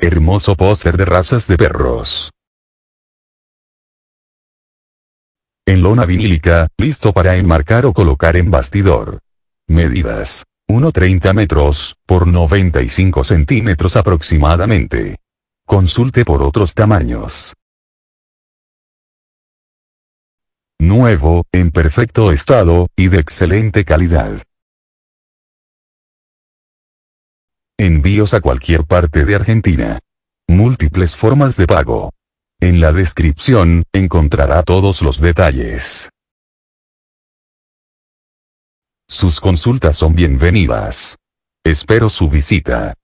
Hermoso póster de razas de perros. En lona vinílica, listo para enmarcar o colocar en bastidor. Medidas. 1,30 metros, por 95 centímetros aproximadamente. Consulte por otros tamaños. Nuevo, en perfecto estado, y de excelente calidad. Envíos a cualquier parte de Argentina. Múltiples formas de pago. En la descripción, encontrará todos los detalles. Sus consultas son bienvenidas. Espero su visita.